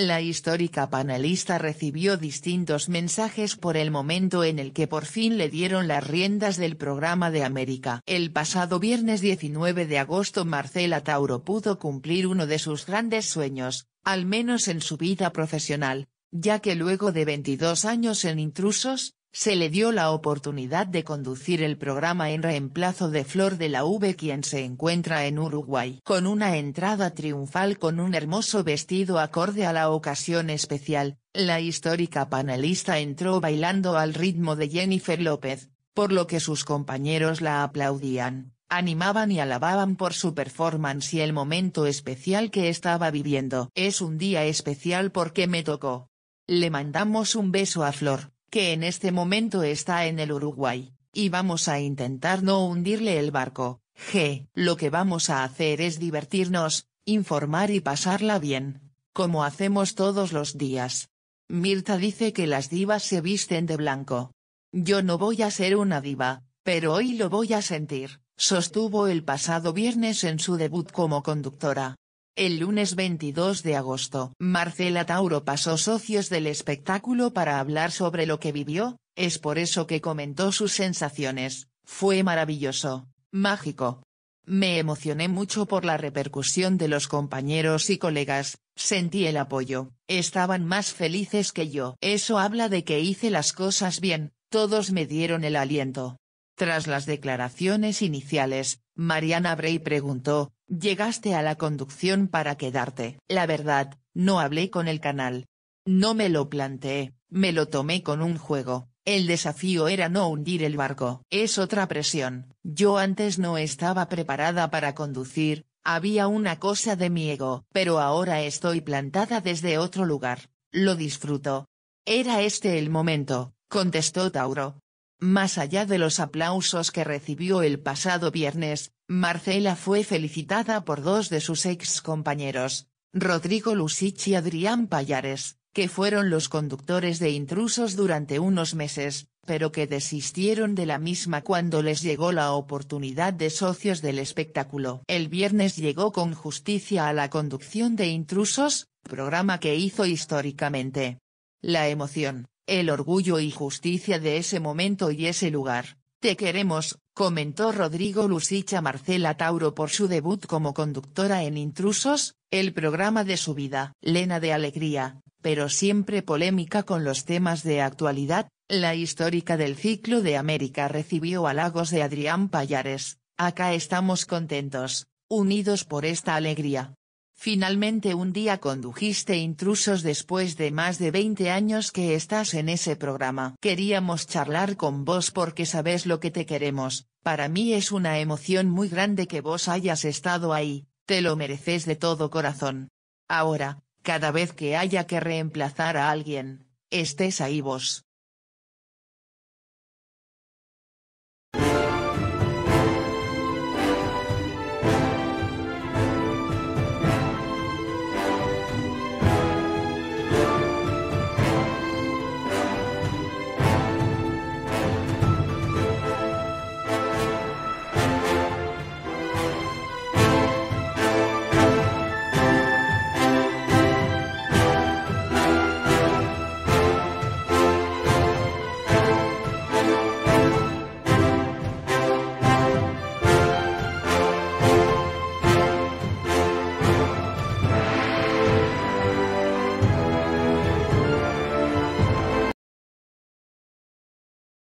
La histórica panelista recibió distintos mensajes por el momento en el que por fin le dieron las riendas del programa de América. El pasado viernes 19 de agosto Marcela Tauro pudo cumplir uno de sus grandes sueños, al menos en su vida profesional, ya que luego de 22 años en intrusos, se le dio la oportunidad de conducir el programa en reemplazo de Flor de la V quien se encuentra en Uruguay. Con una entrada triunfal con un hermoso vestido acorde a la ocasión especial, la histórica panelista entró bailando al ritmo de Jennifer López, por lo que sus compañeros la aplaudían, animaban y alababan por su performance y el momento especial que estaba viviendo. Es un día especial porque me tocó. Le mandamos un beso a Flor que en este momento está en el Uruguay, y vamos a intentar no hundirle el barco. G. Lo que vamos a hacer es divertirnos, informar y pasarla bien, como hacemos todos los días. Mirta dice que las divas se visten de blanco. Yo no voy a ser una diva, pero hoy lo voy a sentir, sostuvo el pasado viernes en su debut como conductora. El lunes 22 de agosto, Marcela Tauro pasó socios del espectáculo para hablar sobre lo que vivió, es por eso que comentó sus sensaciones, fue maravilloso, mágico. Me emocioné mucho por la repercusión de los compañeros y colegas, sentí el apoyo, estaban más felices que yo. Eso habla de que hice las cosas bien, todos me dieron el aliento. Tras las declaraciones iniciales, Mariana Bray preguntó, Llegaste a la conducción para quedarte. La verdad, no hablé con el canal. No me lo planteé, me lo tomé con un juego. El desafío era no hundir el barco. Es otra presión. Yo antes no estaba preparada para conducir, había una cosa de mi ego, pero ahora estoy plantada desde otro lugar. Lo disfruto. Era este el momento, contestó Tauro. Más allá de los aplausos que recibió el pasado viernes, Marcela fue felicitada por dos de sus ex compañeros, Rodrigo Lucich y Adrián Payares, que fueron los conductores de intrusos durante unos meses, pero que desistieron de la misma cuando les llegó la oportunidad de socios del espectáculo. El viernes llegó con justicia a la conducción de intrusos, programa que hizo históricamente. La emoción, el orgullo y justicia de ese momento y ese lugar. Te queremos, comentó Rodrigo Lucich Marcela Tauro por su debut como conductora en Intrusos, el programa de su vida. Lena de alegría, pero siempre polémica con los temas de actualidad, la histórica del ciclo de América recibió halagos de Adrián Payares, acá estamos contentos, unidos por esta alegría, Finalmente un día condujiste intrusos después de más de 20 años que estás en ese programa. Queríamos charlar con vos porque sabes lo que te queremos, para mí es una emoción muy grande que vos hayas estado ahí, te lo mereces de todo corazón. Ahora, cada vez que haya que reemplazar a alguien, estés ahí vos.